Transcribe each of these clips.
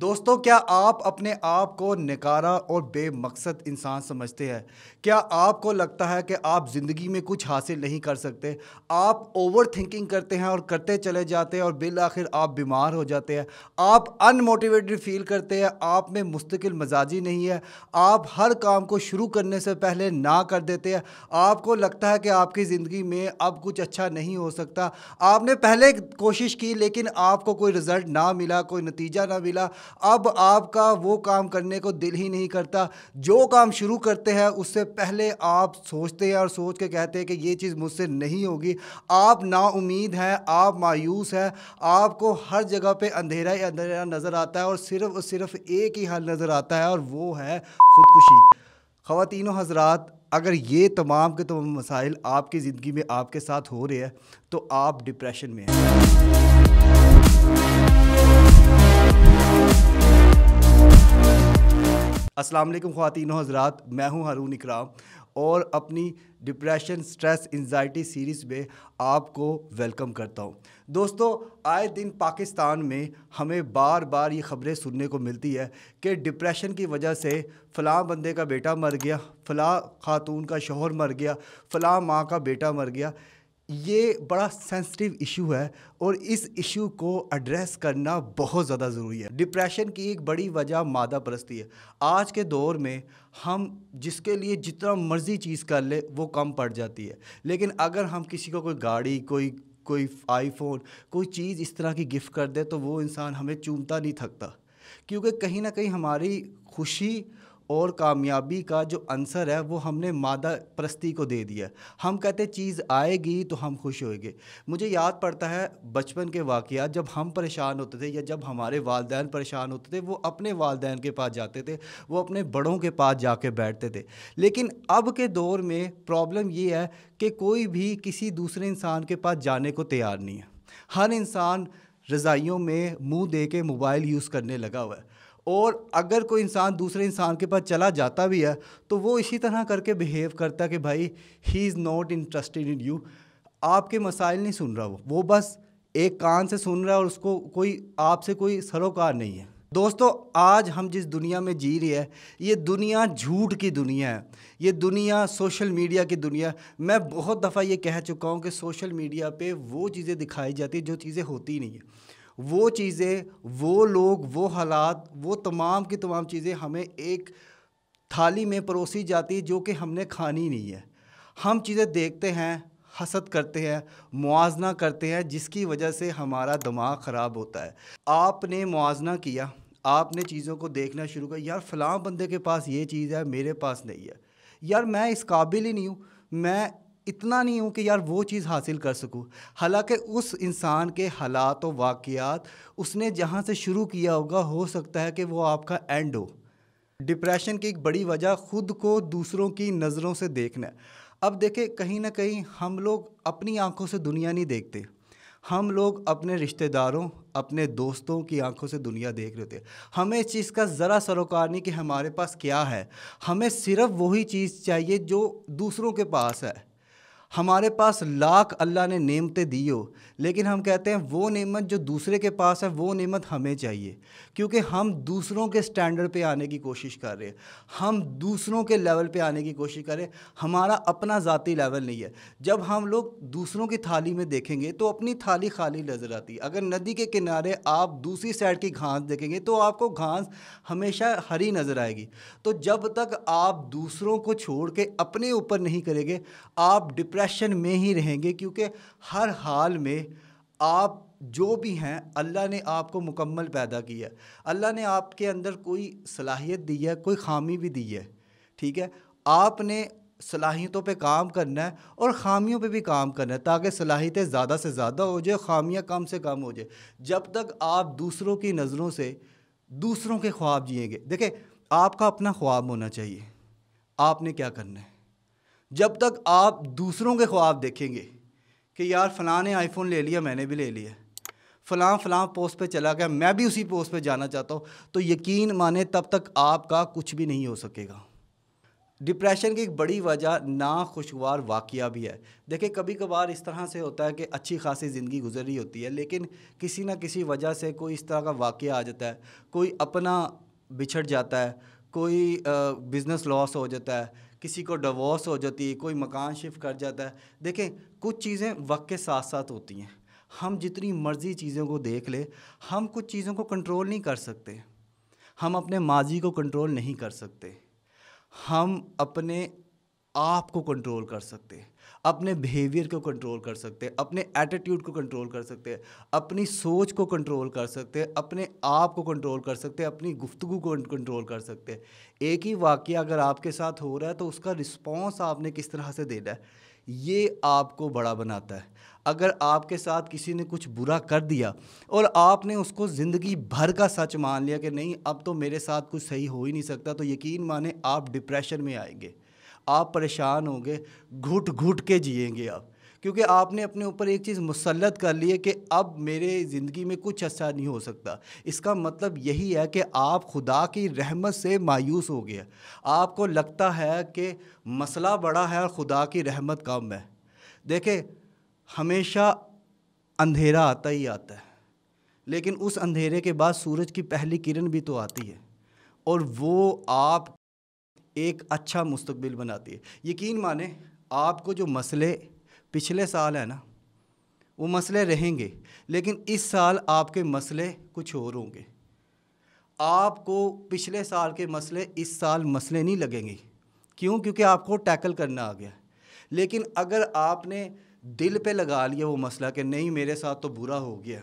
दोस्तों क्या आप अपने आप को नकारा और बेमकसद इंसान समझते हैं क्या आपको लगता है कि आप ज़िंदगी में कुछ हासिल नहीं कर सकते आप ओवर थिंकिंग करते हैं और करते चले जाते हैं और बिल आखिर आप बीमार हो जाते हैं आप अनमोटिवेटेड फील करते हैं आप में मुस्तकिल मजाजी नहीं है आप हर काम को शुरू करने से पहले ना कर देते हैं आपको लगता है कि आपकी ज़िंदगी में अब कुछ अच्छा नहीं हो सकता आपने पहले कोशिश की लेकिन आपको कोई रिज़ल्ट ना मिला कोई नतीजा ना मिला अब आपका वो काम करने को दिल ही नहीं करता जो काम शुरू करते हैं उससे पहले आप सोचते हैं और सोच के कहते हैं कि ये चीज़ मुझसे नहीं होगी आप उम्मीद हैं आप मायूस हैं आपको हर जगह पे अंधेरा ही अंधेरा नज़र आता है और सिर्फ और सिर्फ एक ही हल नज़र आता है और वो है ख़ुदकुशी ख़वान हजरात अगर ये तमाम के तमाम मसाइल आपकी ज़िंदगी में आपके साथ हो रहे हैं तो आप डिप्रेशन में हैं अस्सलाम वालेकुम ख़वातीन हजरात मैं हूं हारून इकराम और अपनी डिप्रेशन स्ट्रेस इन्जाइटी सीरीज़ में आपको वेलकम करता हूं दोस्तों आए दिन पाकिस्तान में हमें बार बार ये खबरें सुनने को मिलती है कि डिप्रेशन की वजह से फ़लाँ बंदे का बेटा मर गया फ़लाँ खातून का शोहर मर गया फ़लाँ माँ का बेटा मर गया ये बड़ा सेंसिटिव इशू है और इस इशू को एड्रेस करना बहुत ज़्यादा ज़रूरी है डिप्रेशन की एक बड़ी वजह मादा परस्ती है आज के दौर में हम जिसके लिए जितना मर्ज़ी चीज़ कर ले वो कम पड़ जाती है लेकिन अगर हम किसी को कोई गाड़ी कोई कोई आईफोन कोई चीज़ इस तरह की गिफ्ट कर दे तो वो इंसान हमें चूमता नहीं थकता क्योंकि कहीं ना कहीं हमारी खुशी और कामयाबी का जो आंसर है वो हमने मादा प्रस्ती को दे दिया हम कहते चीज़ आएगी तो हम खुश होएंगे मुझे याद पड़ता है बचपन के वाक़ जब हम परेशान होते थे या जब हमारे वालदे परेशान होते थे वो अपने वालदे के पास जाते थे वो अपने बड़ों के पास जाके बैठते थे लेकिन अब के दौर में प्रॉब्लम ये है कि कोई भी किसी दूसरे इंसान के पास जाने को तैयार नहीं है हर इंसान रज़ाइयों में मुंह दे के मोबाइल यूज़ करने लगा हुआ है और अगर कोई इंसान दूसरे इंसान के पास चला जाता भी है तो वो इसी तरह करके बिहेव करता है कि भाई he is not interested in you आपके मसाइल नहीं सुन रहा वो वो बस एक कान से सुन रहा है और उसको कोई आपसे कोई सरोकार नहीं है दोस्तों आज हम जिस दुनिया में जी रहे हैं ये दुनिया झूठ की दुनिया है ये दुनिया सोशल मीडिया की दुनिया मैं बहुत दफ़ा ये कह चुका हूँ कि सोशल मीडिया पे वो चीज़ें दिखाई जाती हैं जो चीज़ें होती नहीं है वो चीज़ें वो लोग वो हालात वो तमाम की तमाम चीज़ें हमें एक थाली में परोसी जाती है जो कि हमने खानी नहीं है हम चीज़ें देखते हैं हसद करते हैं मुआजना करते हैं जिसकी वजह से हमारा दिमाग ख़राब होता है आपने मुआजना किया आपने चीज़ों को देखना शुरू किया यार फ़लाँ बंदे के पास ये चीज़ है मेरे पास नहीं है यार मैं इस काबिल ही नहीं हूँ मैं इतना नहीं हूँ कि यार वो चीज़ हासिल कर सकूँ हालांकि उस इंसान के हालात और वाक़ात उसने जहाँ से शुरू किया होगा हो सकता है कि वो आपका एंड हो डिप्रेशन की एक बड़ी वजह खुद को दूसरों की नज़रों से देखना है अब देखें कहीं ना कहीं हम लोग अपनी आंखों से दुनिया नहीं देखते हम लोग अपने रिश्तेदारों अपने दोस्तों की आंखों से दुनिया देख रहे थे हमें इस चीज़ का ज़रा सरोकार नहीं कि हमारे पास क्या है हमें सिर्फ वही चीज़ चाहिए जो दूसरों के पास है हमारे पास लाख अल्लाह ने नेमतें दी हो लेकिन हम कहते हैं वो नेमत जो दूसरे के पास है वो नेमत हमें चाहिए क्योंकि हम दूसरों के स्टैंडर्ड पे आने की कोशिश कर रहे हैं हम दूसरों के लेवल पे आने की कोशिश कर रहे हैं हमारा अपना ज़ाती लेवल नहीं है जब हम लोग दूसरों की थाली में देखेंगे तो अपनी थाली खाली नज़र आती है अगर नदी के किनारे आप दूसरी साइड की घास देखेंगे तो आपको घास हमेशा हरी नज़र आएगी तो जब तक आप दूसरों को छोड़ के अपने ऊपर नहीं करेंगे आप डिप डिप्रेशन में ही रहेंगे क्योंकि हर हाल में आप जो भी हैं अल्लाह ने आपको मुकम्मल पैदा किया अल्लाह ने आपके अंदर कोई सलाहियत दी है कोई खामी भी दी है ठीक है आपने सलाहियतों पे काम करना है और ख़ामियों पे भी काम करना है ताकि सलाहियतें ज़्यादा से ज़्यादा हो जाए ख़ामियाँ कम से कम हो जाए जब तक आप दूसरों की नज़रों से दूसरों के ख्वाब जिएंगे देखें आपका अपना ख्वाब होना चाहिए आपने क्या करना है जब तक आप दूसरों के ख्वाब देखेंगे कि यार फ़लाँ ने आईफोन ले लिया मैंने भी ले लिया फ़लाँ फ़लाँ पोस्ट पे चला गया मैं भी उसी पोस्ट पे जाना चाहता हूँ तो यकीन माने तब तक आपका कुछ भी नहीं हो सकेगा डिप्रेशन की एक बड़ी वजह नाखुशगवार वाक़ भी है देखिए कभी कभार इस तरह से होता है कि अच्छी खासी ज़िंदगी गुजर रही होती है लेकिन किसी ना किसी वजह से कोई इस तरह का वाक़ आ जाता है कोई अपना बिछड़ जाता है कोई बिज़नेस लॉस हो जाता है किसी को डिवोर्स हो जाती है कोई मकान शिफ्ट कर जाता है देखें कुछ चीज़ें वक्त के साथ साथ होती हैं हम जितनी मर्ज़ी चीज़ों को देख ले हम कुछ चीज़ों को कंट्रोल नहीं कर सकते हम अपने माजी को कंट्रोल नहीं कर सकते हम अपने आप को कंट्रोल कर सकते हैं अपने बिहेवियर को कंट्रोल कर सकते हैं अपने एटीट्यूड को कंट्रोल कर सकते हैं अपनी सोच को कंट्रोल कर सकते हैं अपने आप को कंट्रोल कर सकते हैं अपनी गुफ्तु को कंट्रोल कर सकते हैं एक ही वाक्य अगर आपके साथ हो रहा है तो उसका रिस्पॉन्स आपने किस तरह से देना है ये आपको बड़ा बनाता है अगर आपके साथ किसी ने कुछ बुरा कर दिया और आपने उसको ज़िंदगी भर का सच मान लिया कि नहीं अब तो मेरे साथ कुछ सही हो ही नहीं सकता तो यकीन माने आप डिप्रेशन में आएंगे आप परेशान होंगे घुट घुट के जिएंगे आप क्योंकि आपने अपने ऊपर एक चीज़ मुसलत कर ली है कि अब मेरे ज़िंदगी में कुछ अच्छा नहीं हो सकता इसका मतलब यही है कि आप खुदा की रहमत से मायूस हो गया आपको लगता है कि मसला बड़ा है और खुदा की रहमत कम है देखें हमेशा अंधेरा आता ही आता है लेकिन उस अंधेरे के बाद सूरज की पहली किरण भी तो आती है और वो आप एक अच्छा मुस्तबिल बनाती है यकीन माने आपको जो मसले पिछले साल है ना वो मसले रहेंगे लेकिन इस साल आपके मसले कुछ और होंगे आपको पिछले साल के मसले इस साल मसले नहीं लगेंगे क्यों क्योंकि आपको टैकल करना आ गया लेकिन अगर आपने दिल पे लगा लिया वो मसला कि नहीं मेरे साथ तो बुरा हो गया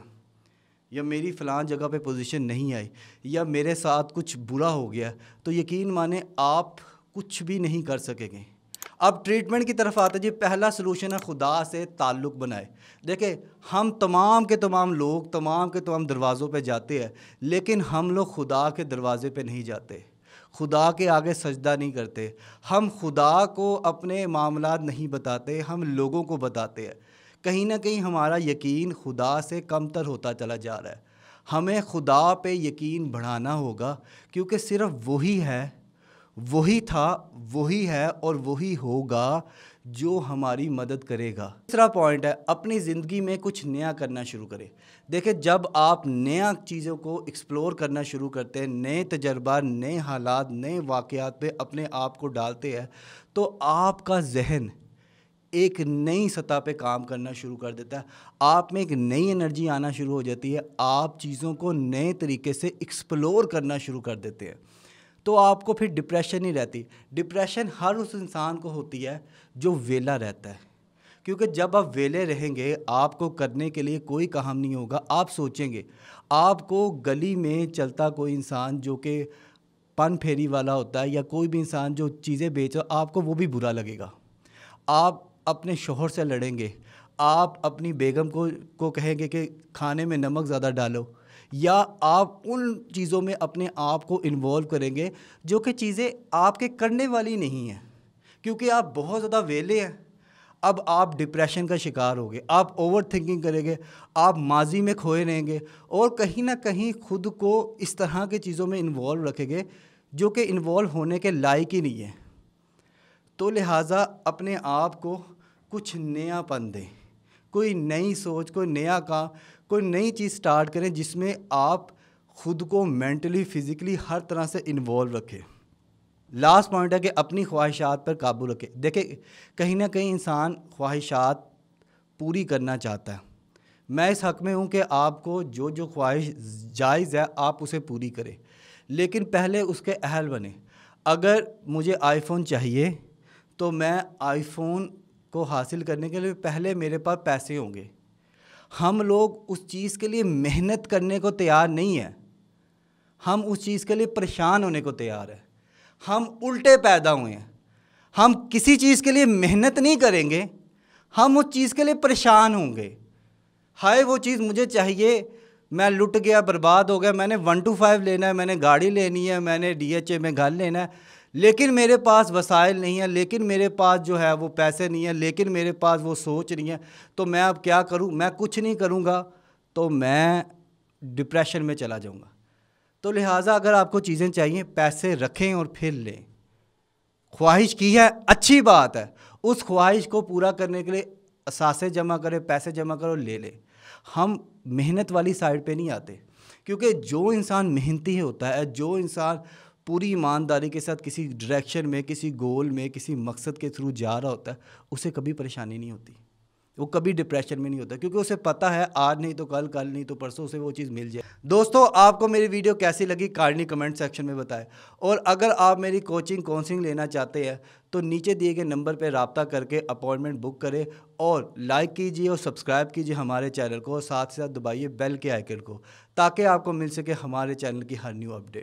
या मेरी फ़लाँ जगह पे पोजीशन नहीं आई या मेरे साथ कुछ बुरा हो गया तो यकीन माने आप कुछ भी नहीं कर सकेंगे अब ट्रीटमेंट की तरफ आते जी पहला सलूशन है खुदा से ताल्लुक़ बनाए देखे हम तमाम के तमाम लोग तमाम के तमाम दरवाज़ों पे जाते हैं लेकिन हम लोग खुदा के दरवाज़े पे नहीं जाते खुदा के आगे सजदा नहीं करते हम खुदा को अपने मामला नहीं बताते हम लोगों को बताते हैं कहीं ना कहीं हमारा यकीन खुदा से कमतर होता चला जा रहा है हमें खुदा पे यकीन बढ़ाना होगा क्योंकि सिर्फ वही है वही था वही है और वही होगा जो हमारी मदद करेगा तीसरा पॉइंट है अपनी ज़िंदगी में कुछ नया करना शुरू करें देखें जब आप नया चीज़ों को एक्सप्लोर करना शुरू करते हैं नए तजर्बा नए हालात नए वाक़ात पे अपने आप को डालते हैं तो आपका जहन एक नई सतह पे काम करना शुरू कर देता है आप में एक नई एनर्जी आना शुरू हो जाती है आप चीज़ों को नए तरीके से एक्सप्लोर करना शुरू कर देते हैं तो आपको फिर डिप्रेशन ही रहती डिप्रेशन हर उस इंसान को होती है जो वेला रहता है क्योंकि जब आप वेले रहेंगे आपको करने के लिए कोई काम नहीं होगा आप सोचेंगे आपको गली में चलता कोई इंसान जो कि पन फेरी वाला होता है या कोई भी इंसान जो चीज़ें बेच रहा आपको वो भी बुरा लगेगा आप अपने शोहर से लड़ेंगे आप अपनी बेगम को को कहेंगे कि खाने में नमक ज़्यादा डालो या आप उन चीज़ों में अपने आप को इन्वॉल्व करेंगे जो कि चीज़ें आपके करने वाली नहीं हैं क्योंकि आप बहुत ज़्यादा वेले हैं अब आप डिप्रेशन का शिकार होगे आप ओवर थिंकिंग करेंगे आप माजी में खोए रहेंगे और कहीं ना कहीं खुद को इस तरह की चीज़ों में इन्वॉल्व रखेंगे जो कि इन्वॉल्व होने के लायक ही नहीं है तो लिहाजा अपने आप को कुछ नयापन दें कोई नई सोच कोई नया काम कोई नई चीज़ स्टार्ट करें जिसमें आप खुद को मेंटली फ़िज़िकली हर तरह से इन्वॉल्व रखें लास्ट पॉइंट है कि अपनी ख्वाहिशात पर काबू रखें देखें कहीं ना कहीं इंसान ख्वाहिशात पूरी करना चाहता है मैं इस हक़ में हूँ कि आपको जो जो ख्वाहिश जायज़ है आप उसे पूरी करें लेकिन पहले उसके अहल बने अगर मुझे आईफोन चाहिए तो मैं आईफोन को हासिल करने के लिए पहले मेरे पास पैसे होंगे हम लोग उस चीज़ के लिए मेहनत करने को तैयार नहीं है हम उस चीज़ के लिए परेशान होने को तैयार है हम उल्टे पैदा हुए हैं हम किसी चीज़ के लिए मेहनत नहीं करेंगे हम उस चीज़ के लिए परेशान होंगे हाय वो चीज़ मुझे चाहिए मैं लुट गया बर्बाद हो गया मैंने वन टू फाइव लेना है मैंने गाड़ी लेनी है मैंने डी एच ए में घर लेना है लेकिन मेरे पास वसाइल नहीं है लेकिन मेरे पास जो है वो पैसे नहीं है लेकिन मेरे पास वो सोच नहीं है तो मैं अब क्या करूँ मैं कुछ नहीं करूँगा तो मैं डिप्रेशन में चला जाऊँगा तो लिहाजा अगर आपको चीज़ें चाहिए पैसे रखें और फिर लें ख्वाहिश की है अच्छी बात है उस ख्वाहिश को पूरा करने के लिए असासे जमा करें पैसे जमा करो ले लें हम मेहनत वाली साइड पे नहीं आते क्योंकि जो इंसान मेहनती होता है जो इंसान पूरी ईमानदारी के साथ किसी डायरेक्शन में किसी गोल में किसी मकसद के थ्रू जा रहा होता है उसे कभी परेशानी नहीं होती वो कभी डिप्रेशन में नहीं होता क्योंकि उसे पता है आज नहीं तो कल कल नहीं तो परसों उसे वो चीज़ मिल जाए दोस्तों आपको मेरी वीडियो कैसी लगी कार्डनी कमेंट सेक्शन में बताएं और अगर आप मेरी कोचिंग काउंसिलिंग लेना चाहते हैं तो नीचे दिए गए नंबर पर रबता करके अपॉइंटमेंट बुक करें और लाइक कीजिए और सब्सक्राइब कीजिए हमारे चैनल को और साथ ही साथ दबाइए बेल के आइकन को ताकि आपको मिल सके हमारे चैनल की हर न्यू अपडेट